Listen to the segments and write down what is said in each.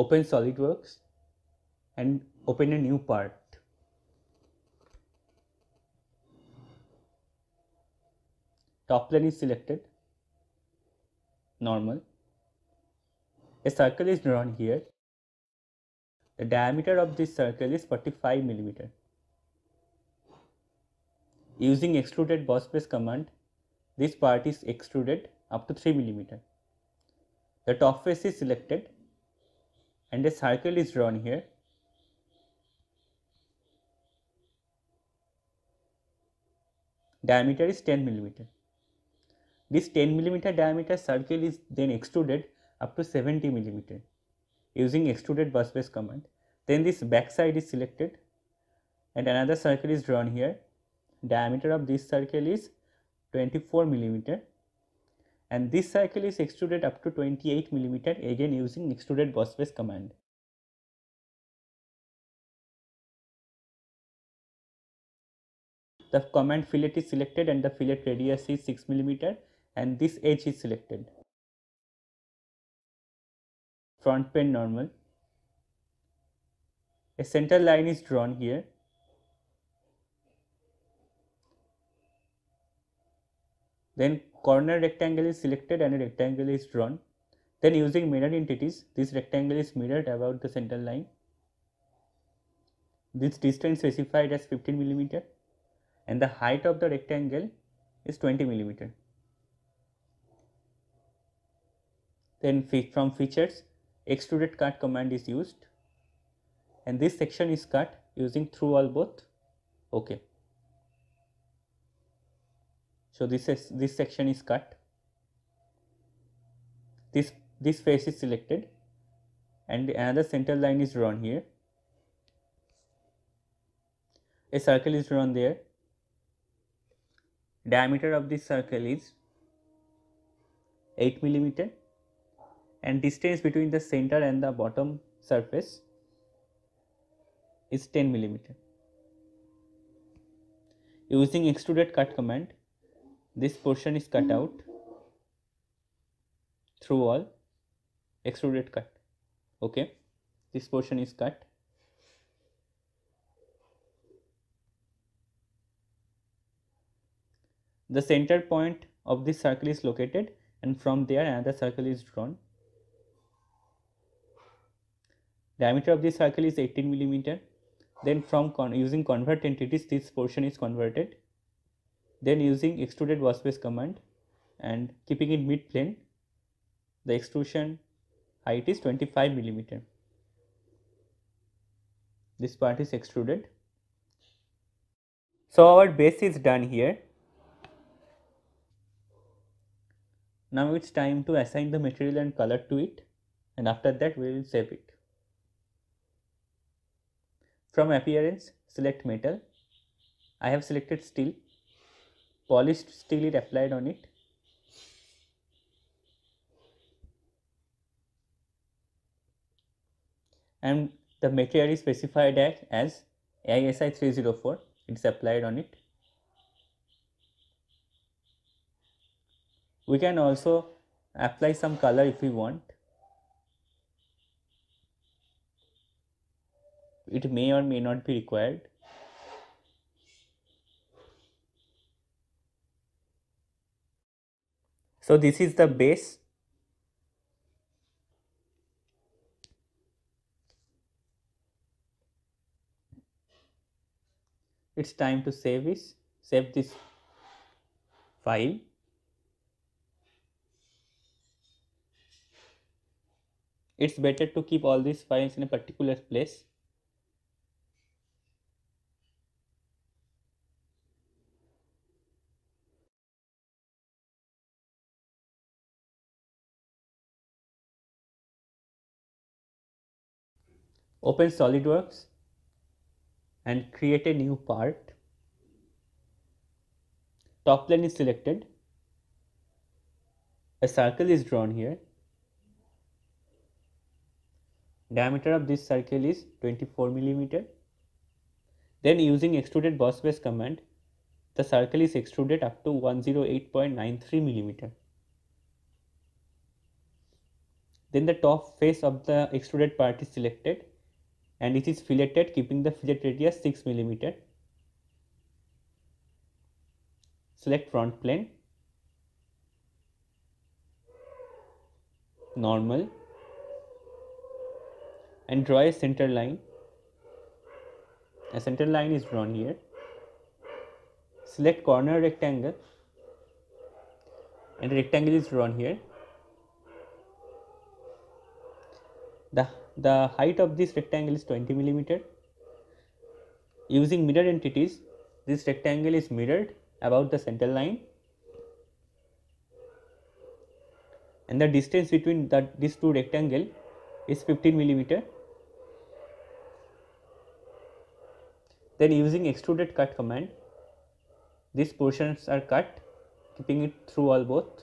open SolidWorks and open a new part. Top plane is selected, normal. A circle is drawn here. The diameter of this circle is 45 millimeter. Using extruded boss press command, this part is extruded up to 3 millimeter. The top face is selected and a circle is drawn here diameter is 10 millimeter this 10 millimeter diameter circle is then extruded up to 70 millimeter using extruded bus base command then this back side is selected and another circle is drawn here diameter of this circle is 24 millimeter and this circle is extruded up to 28 millimeter again using extruded boss face command. The command fillet is selected and the fillet radius is 6 millimeter and this edge is selected. Front pen normal. A center line is drawn here Then corner rectangle is selected and a rectangle is drawn. Then using mirror entities, this rectangle is mirrored about the center line. This distance specified as 15 millimeter and the height of the rectangle is 20 millimeter. Then from features, extrude cut command is used and this section is cut using through all both. Okay. So, this is this section is cut, this this face is selected and another center line is drawn here. A circle is drawn there. Diameter of this circle is 8 millimeter and distance between the center and the bottom surface is 10 millimeter. Using extrude cut command, this portion is cut out through all extruded cut okay this portion is cut the center point of this circle is located and from there another circle is drawn diameter of this circle is 18 millimeter then from con using convert entities this portion is converted then using extruded workspace command and keeping it mid plane, the extrusion height is 25 millimeter. This part is extruded. So our base is done here. Now it's time to assign the material and color to it and after that we will save it. From appearance select metal. I have selected steel polished steel is applied on it and the material is specified as AISI 304 it is applied on it we can also apply some color if we want it may or may not be required So this is the base. It's time to save this, save this file. It's better to keep all these files in a particular place. open SolidWorks and create a new part. Top plane is selected. A circle is drawn here. Diameter of this circle is 24 millimeter. Then using extruded boss base command, the circle is extruded up to 108.93 millimeter. Then the top face of the extruded part is selected and it is filleted keeping the fillet radius 6 millimeter. Select front plane, normal and draw a center line. A center line is drawn here. Select corner rectangle and rectangle is drawn here. The the height of this rectangle is 20 millimeter using mirror entities this rectangle is mirrored about the center line and the distance between the, these two rectangle is 15 millimeter then using extruded cut command these portions are cut keeping it through all both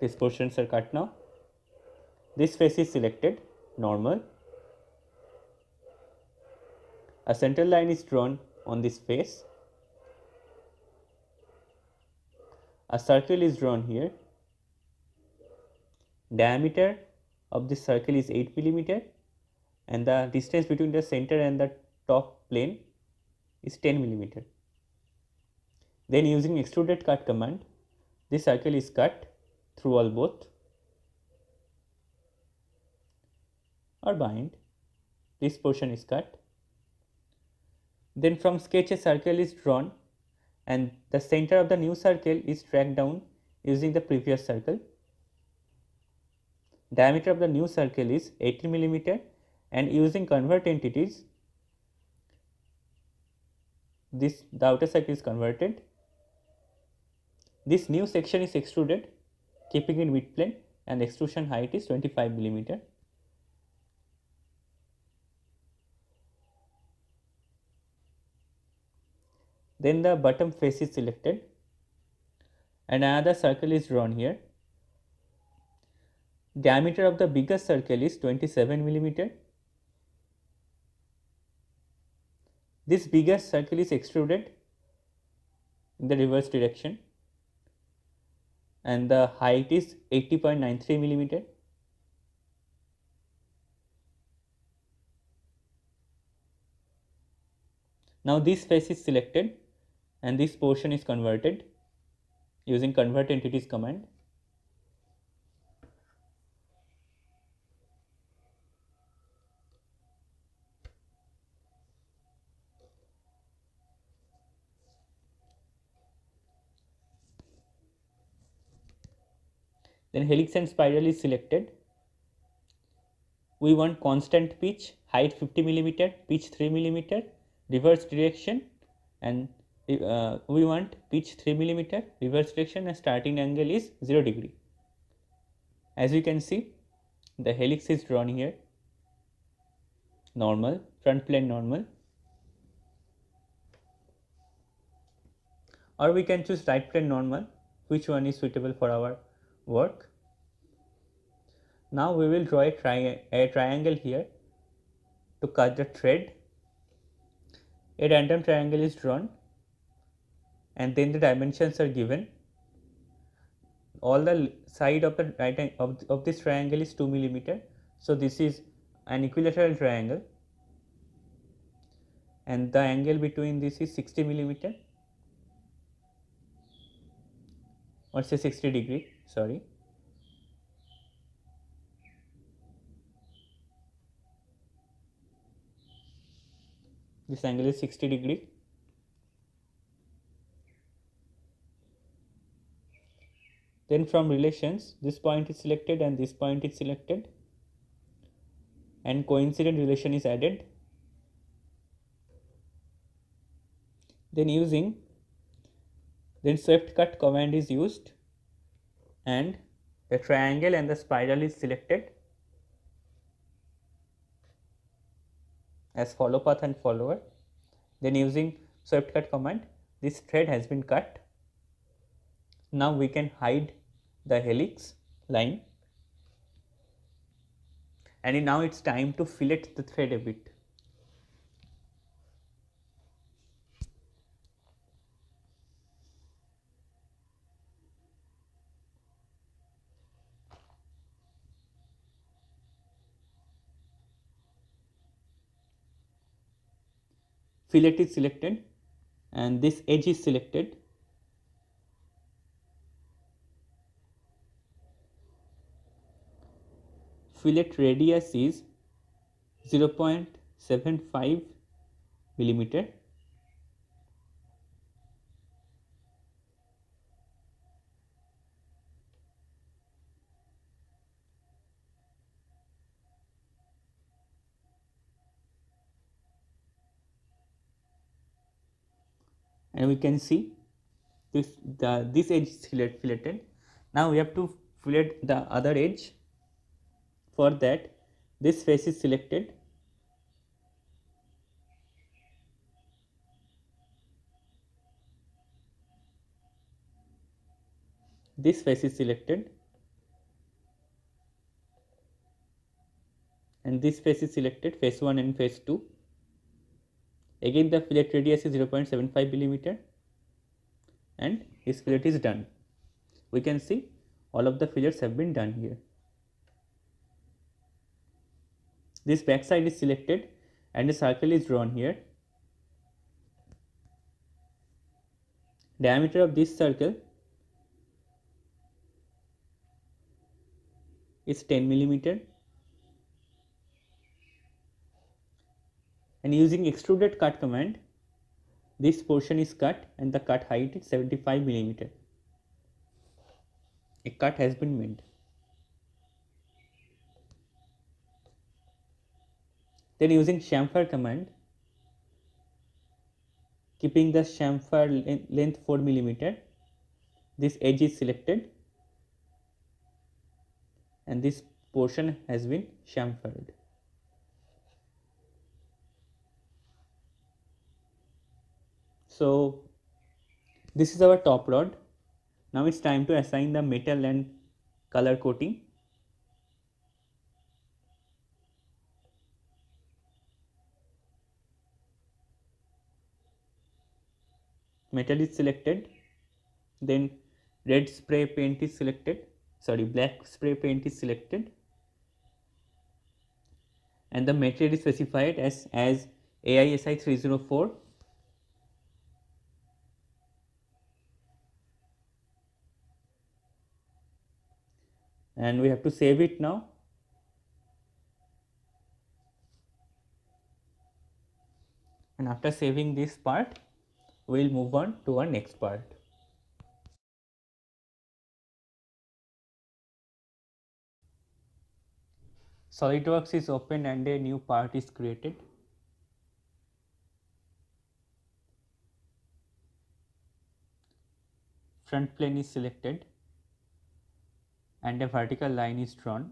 these portions are cut now this face is selected normal. A central line is drawn on this face. A circle is drawn here. Diameter of this circle is 8 millimeter and the distance between the center and the top plane is 10 millimeter. Then using extruded cut command, this circle is cut through all both or bind. This portion is cut. Then from sketch a circle is drawn and the center of the new circle is tracked down using the previous circle. Diameter of the new circle is 80 millimeter and using convert entities this the outer circle is converted. This new section is extruded keeping in mid plane and extrusion height is 25 millimeter. Then the bottom face is selected and another circle is drawn here. Diameter of the biggest circle is 27 millimeter. This biggest circle is extruded in the reverse direction and the height is 80.93 millimeter. Now this face is selected and this portion is converted using convert entities command then helix and spiral is selected we want constant pitch height 50 millimeter pitch 3 millimeter reverse direction and uh, we want pitch 3 millimeter reverse direction and starting angle is 0 degree as you can see the helix is drawn here normal front plane normal or we can choose right plane normal which one is suitable for our work now we will draw a, tri a triangle here to cut the thread a random triangle is drawn and then the dimensions are given all the side of the right of, of this triangle is 2 millimeter so this is an equilateral triangle and the angle between this is 60 millimeter or say 60 degree sorry this angle is 60 degree Then from relations, this point is selected and this point is selected and coincident relation is added. Then using, then swept cut command is used and the triangle and the spiral is selected as follow path and follower. Then using swept cut command, this thread has been cut. Now we can hide the helix line and now it's time to fillet the thread a bit. fillet is selected and this edge is selected fillet radius is 0.75 millimeter and we can see this the this edge is filleted now we have to fillet the other edge for that, this face is selected. This face is selected. And this face is selected, face 1 and face 2. Again the fillet radius is 0.75 millimeter and this fillet is done. We can see all of the fillets have been done here. This back side is selected and a circle is drawn here. Diameter of this circle is 10 millimeter and using extruded cut command this portion is cut and the cut height is 75 millimeter a cut has been made Then using chamfer command, keeping the chamfer length 4 millimeter, this edge is selected and this portion has been chamfered. So this is our top rod. Now it's time to assign the metal and color coating. metal is selected then red spray paint is selected sorry black spray paint is selected and the material is specified as as AISI 304 and we have to save it now and after saving this part we will move on to our next part. SOLIDWORKS is open and a new part is created. Front plane is selected and a vertical line is drawn.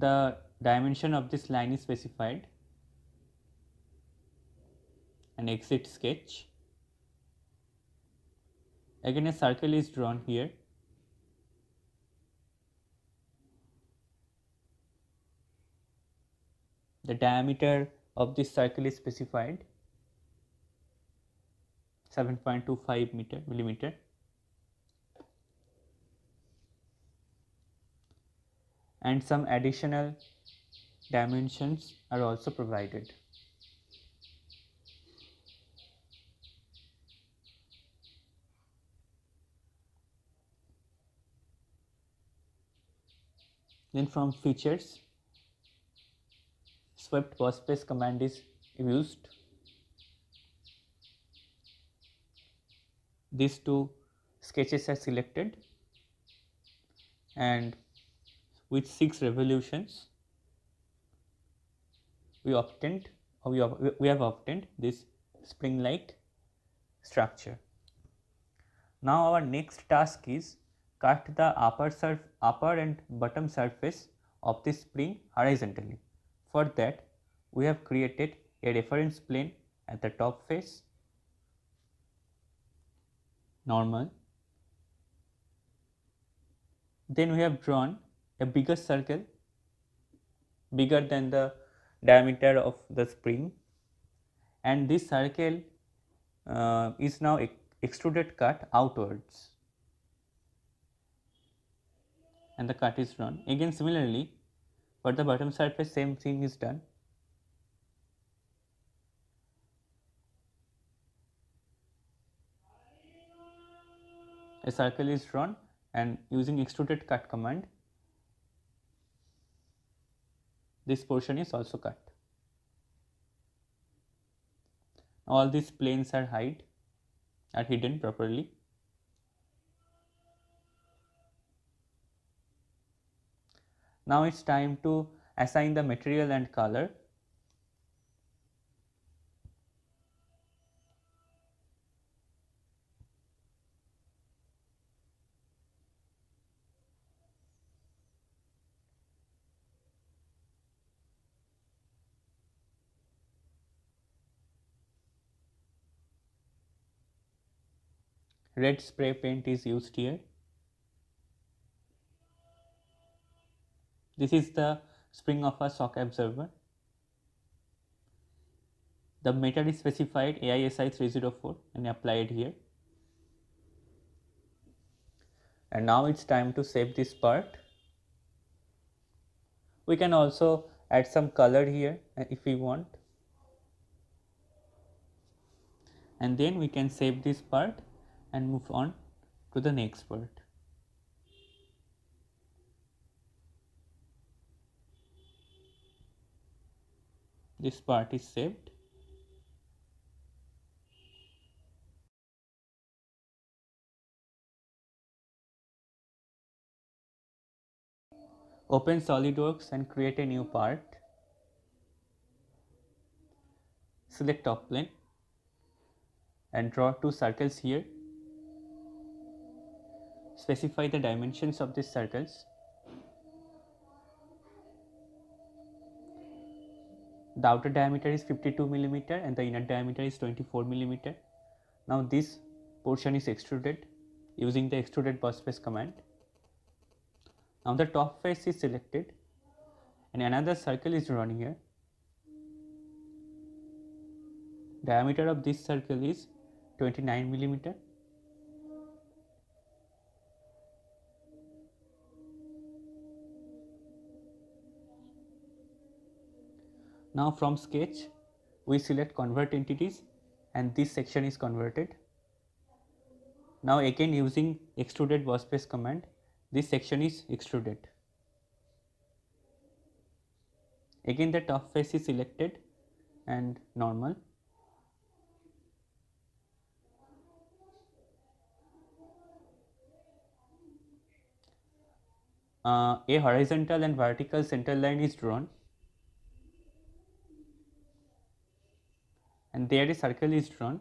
The dimension of this line is specified an exit sketch. Again a circle is drawn here. The diameter of this circle is specified 7.25 meter millimeter. and some additional dimensions are also provided. Then from features, swept workspace command is used. These two sketches are selected and with 6 revolutions we obtained or we, have, we have obtained this spring-like structure. Now our next task is cut the upper, surf, upper and bottom surface of the spring horizontally. For that, we have created a reference plane at the top face, normal. Then we have drawn a bigger circle, bigger than the diameter of the spring and this circle uh, is now extruded cut outwards and the cut is done. Again similarly for the bottom surface same thing is done. A circle is drawn and using extruded cut command this portion is also cut. All these planes are hide are hidden properly. Now it is time to assign the material and color. Red spray paint is used here. This is the spring of a shock absorber. The method is specified AISI 304 and applied here. And now it's time to save this part. We can also add some color here uh, if we want. And then we can save this part and move on to the next part. this part is saved open SolidWorks and create a new part select top plane and draw two circles here specify the dimensions of these circles the outer diameter is 52 millimeter and the inner diameter is 24 millimeter now this portion is extruded using the extruded burst face command now the top face is selected and another circle is drawn here diameter of this circle is 29 millimeter Now from sketch we select convert entities and this section is converted. Now again using extruded workspace command this section is extruded. Again the top face is selected and normal. Uh, a horizontal and vertical center line is drawn and there a circle is drawn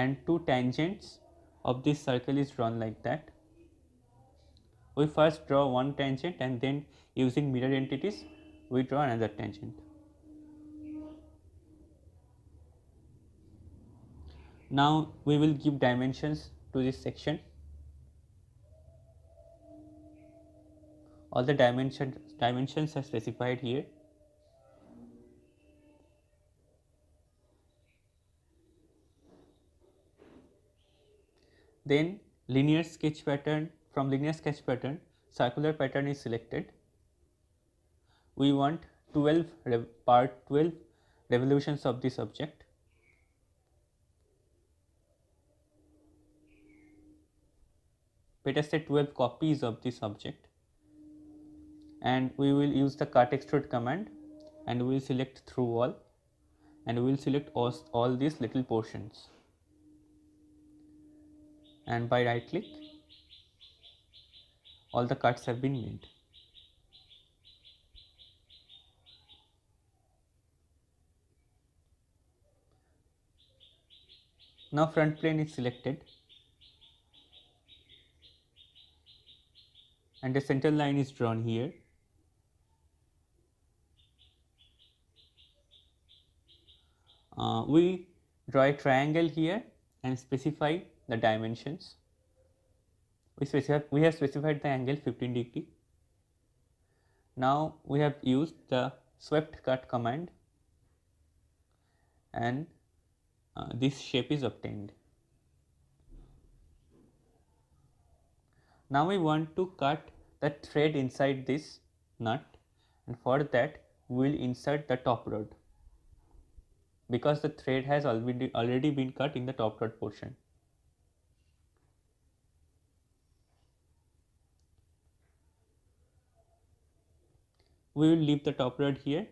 and two tangents of this circle is drawn like that. We first draw one tangent and then using mirror entities we draw another tangent. Now we will give dimensions to this section. All the dimension, dimensions are specified here. Then linear sketch pattern from linear sketch pattern circular pattern is selected. We want 12 part 12 revolutions of this object. Better say 12 copies of this object and we will use the cut extrude command and we will select through all and we will select all, all these little portions and by right click all the cuts have been made. Now front plane is selected and the center line is drawn here. Uh, we draw a triangle here and specify the dimensions. We, we have specified the angle 15 degree. Now we have used the swept cut command and uh, this shape is obtained. Now we want to cut the thread inside this nut and for that we will insert the top rod because the thread has already, already been cut in the top rod portion. we will leave the top rod here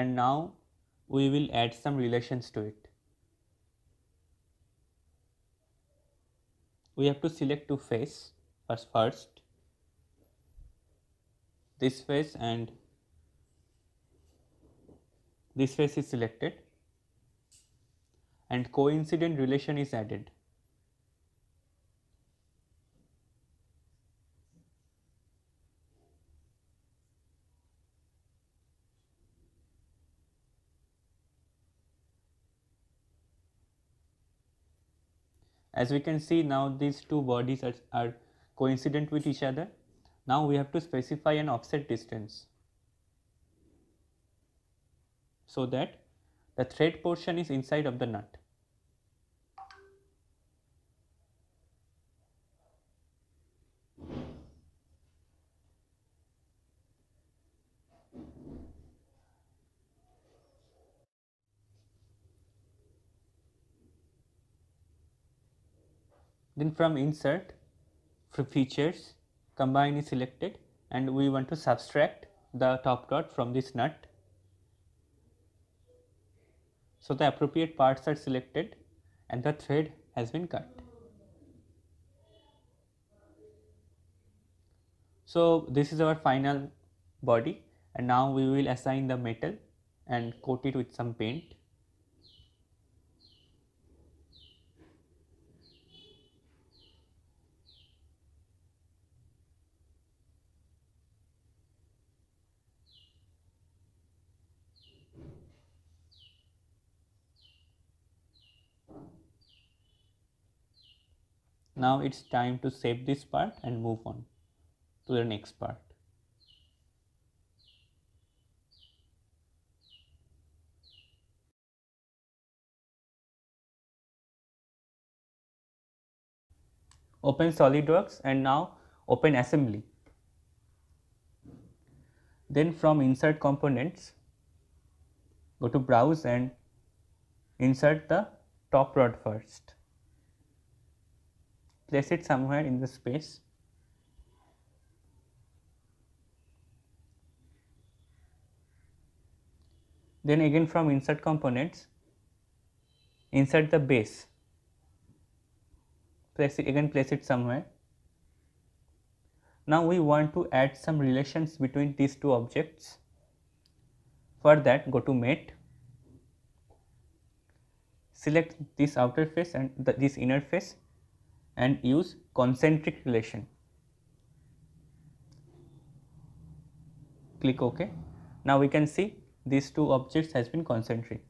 and now we will add some relations to it. We have to select two face first first this face and this face is selected and coincident relation is added as we can see now these two bodies are, are coincident with each other now we have to specify an offset distance so that the thread portion is inside of the nut Then from insert from features combine is selected and we want to subtract the top dot from this nut. So the appropriate parts are selected and the thread has been cut. So this is our final body and now we will assign the metal and coat it with some paint. now it's time to save this part and move on to the next part open SolidWorks and now open assembly. Then from insert components, go to browse and insert the top rod first place it somewhere in the space. Then again from insert components, insert the base, place it again place it somewhere. Now we want to add some relations between these two objects. For that go to mate, select this outer face and the, this inner face and use concentric relation. Click OK. Now we can see these two objects has been concentric.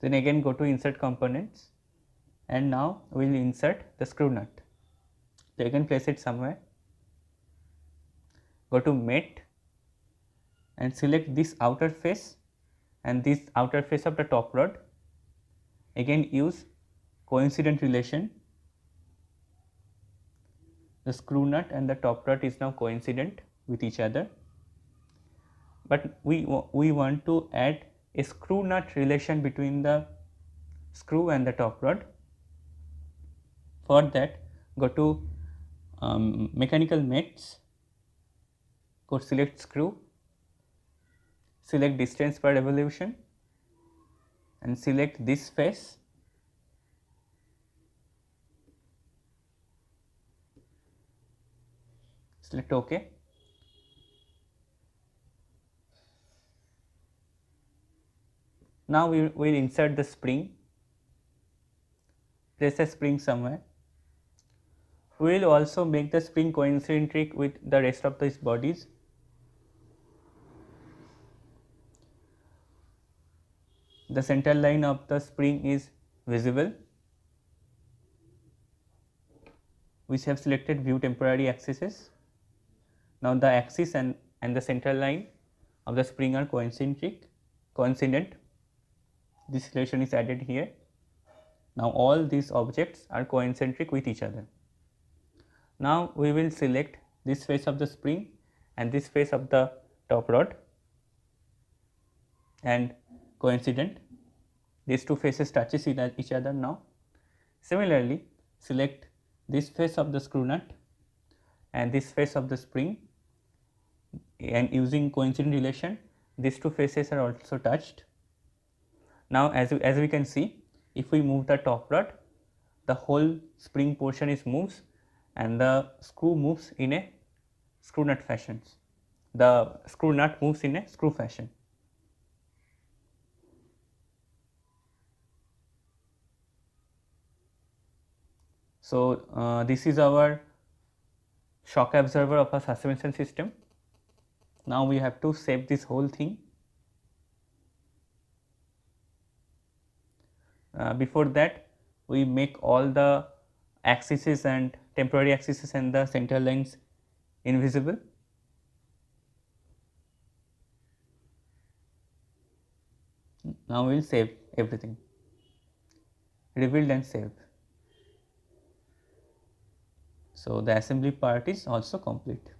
Then again go to insert components and now we will insert the screw nut so you can place it somewhere go to mate and select this outer face and this outer face of the top rod again use coincident relation the screw nut and the top rod is now coincident with each other but we we want to add a screw nut relation between the screw and the top rod for that go to um, mechanical mates, go select screw, select distance per revolution and select this face select ok now we will insert the spring place a spring somewhere we will also make the spring coincentric with the rest of these bodies. The central line of the spring is visible. We have selected view temporary axes. Now, the axis and, and the central line of the spring are coincentric, coincident. This relation is added here. Now, all these objects are coincentric with each other. Now we will select this face of the spring and this face of the top rod and coincident these two faces touches each other now. Similarly, select this face of the screw nut and this face of the spring and using coincident relation these two faces are also touched. Now as we, as we can see if we move the top rod the whole spring portion is moves and the screw moves in a screw nut fashion. The screw nut moves in a screw fashion. So, uh, this is our shock absorber of a suspension system. Now, we have to save this whole thing. Uh, before that, we make all the axes and temporary axis and the center lines invisible. Now we will save everything. Rebuild and save. So the assembly part is also complete.